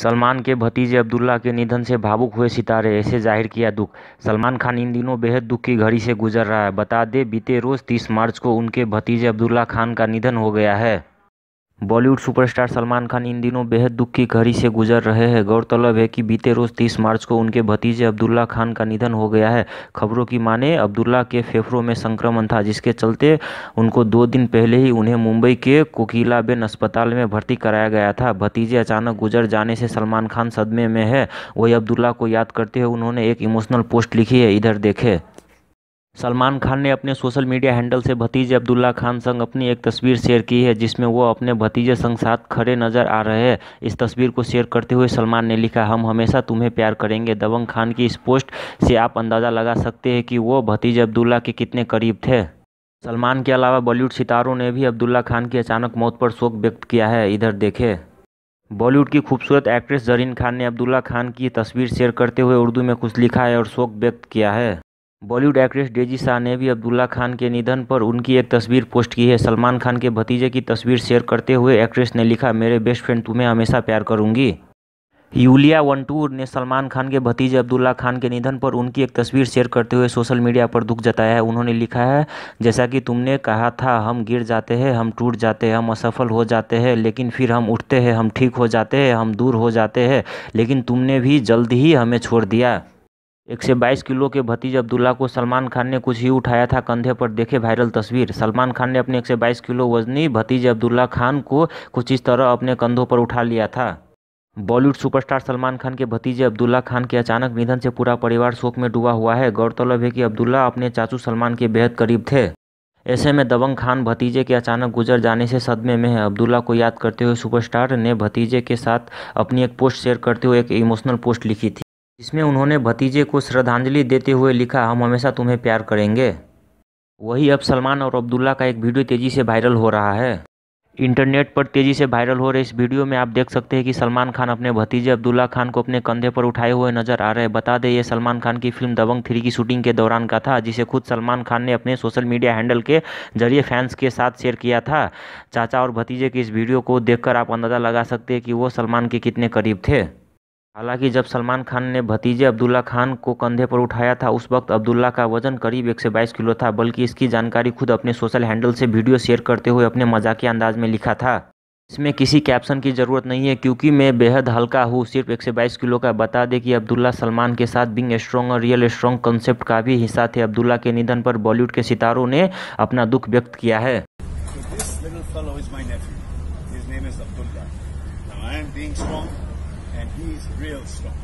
सलमान के भतीजे अब्दुल्ला के निधन से भावुक हुए सितारे, ऐसे जाहिर किया दुख सलमान खान इन दिनों बेहद दुख की घड़ी से गुजर रहा है बता दें बीते रोज 30 मार्च को उनके भतीजे अब्दुल्ला खान का निधन हो गया है बॉलीवुड सुपरस्टार सलमान खान इन दिनों बेहद दुख की घड़ी से गुजर रहे हैं गौरतलब है कि बीते रोज़ 30 मार्च को उनके भतीजे अब्दुल्ला खान का निधन हो गया है खबरों की माने अब्दुल्ला के फेफड़ों में संक्रमण था जिसके चलते उनको दो दिन पहले ही उन्हें मुंबई के कोकिलाबेन अस्पताल में भर्ती कराया गया था भतीजे अचानक गुजर जाने से सलमान खान सदमे में है वही अब्दुल्ला को याद करते हुए उन्होंने एक इमोशनल पोस्ट लिखी है इधर देखे सलमान खान ने अपने सोशल मीडिया हैंडल से भतीजे अब्दुल्ला खान संग अपनी एक तस्वीर शेयर की है जिसमें वो अपने भतीजे संग साथ खड़े नजर आ रहे हैं इस तस्वीर को शेयर करते हुए सलमान ने लिखा हम हमेशा तुम्हें प्यार करेंगे दबंग खान की इस पोस्ट से आप अंदाज़ा लगा सकते हैं कि वो भतीजे अब्दुल्ला के कितने करीब थे सलमान के अलावा बॉलीवुड सितारों ने भी अब्दुल्ला खान की अचानक मौत पर शोक व्यक्त किया है इधर देखें बॉलीवुड की खूबसूरत एक्ट्रेस जरीन खान ने अब्दुल्ला खान की तस्वीर शेयर करते हुए उर्दू में कुछ लिखा है और शोक व्यक्त किया है बॉलीवुड एक्ट्रेस डेजी शाह ने भी अब्दुल्ला खान के निधन पर उनकी एक तस्वीर पोस्ट की है सलमान खान के भतीजे की तस्वीर शेयर करते हुए एक्ट्रेस ने लिखा मेरे बेस्ट फ्रेंड तुम्हें हमेशा प्यार करूंगी यूलिया वनटूर ने सलमान खान के भतीजे अब्दुल्ला खान के निधन पर उनकी एक तस्वीर शेयर करते हुए सोशल मीडिया पर दुख जताया है उन्होंने लिखा है जैसा कि तुमने कहा था हम गिर जाते हैं हम टूट जाते हैं हम असफल हो जाते हैं लेकिन फिर हम उठते हैं हम ठीक हो जाते हैं हम दूर हो जाते हैं लेकिन तुमने भी जल्द ही हमें छोड़ दिया एक से बाईस किलो के भतीजे अब्दुल्ला को सलमान खान ने कुछ ही उठाया था कंधे पर देखे वायरल तस्वीर सलमान खान ने अपने एक से बाईस किलो वजनी भतीजे अब्दुल्ला खान को कुछ इस तरह अपने कंधों पर उठा लिया था बॉलीवुड सुपरस्टार सलमान खान के भतीजे अब्दुल्ला खान के अचानक निधन से पूरा परिवार शोक में डूबा हुआ है गौरतलब है कि अब्दुल्ला अपने चाचू सलमान के बेहद करीब थे ऐसे में दबंग खान भतीजे के अचानक गुजर जाने से सदमे में है अब्दुल्ला को याद करते हुए सुपरस्टार ने भतीजे के साथ अपनी एक पोस्ट शेयर करते हुए एक इमोशनल पोस्ट लिखी थी जिसमें उन्होंने भतीजे को श्रद्धांजलि देते हुए लिखा हम हमेशा तुम्हें प्यार करेंगे वही अब सलमान और अब्दुल्ला का एक वीडियो तेज़ी से वायरल हो रहा है इंटरनेट पर तेज़ी से वायरल हो रहे इस वीडियो में आप देख सकते हैं कि सलमान खान अपने भतीजे अब्दुल्ला खान को अपने कंधे पर उठाए हुए नजर आ रहे हैं बता दें ये सलमान खान की फिल्म दबंग थ्री की शूटिंग के दौरान का था जिसे खुद सलमान खान ने अपने सोशल मीडिया हैंडल के जरिए फैंस के साथ शेयर किया था चाचा और भतीजे की इस वीडियो को देखकर आप अंदाज़ा लगा सकते हैं कि वो सलमान के कितने करीब थे हालांकि जब सलमान खान ने भतीजे अब्दुल्ला खान को कंधे पर उठाया था उस वक्त अब्दुल्ला का वजन करीब बाईस किलो था बल्कि इसकी जानकारी खुद अपने सोशल हैंडल से वीडियो शेयर करते हुए अपने मजाकिया अंदाज में लिखा था इसमें किसी कैप्शन की ज़रूरत नहीं है क्योंकि मैं बेहद हल्का हूँ सिर्फ बाईस किलो का बता दें कि अब्दुल्ला सलमान के साथ बिंग स्ट्रॉन्ग और रियल स्ट्रॉन्ग कंसेप्ट का भी हिस्सा थे अब्दुल्ला के निधन पर बॉलीवुड के सितारों ने अपना दुख व्यक्त किया है so and he's real strong.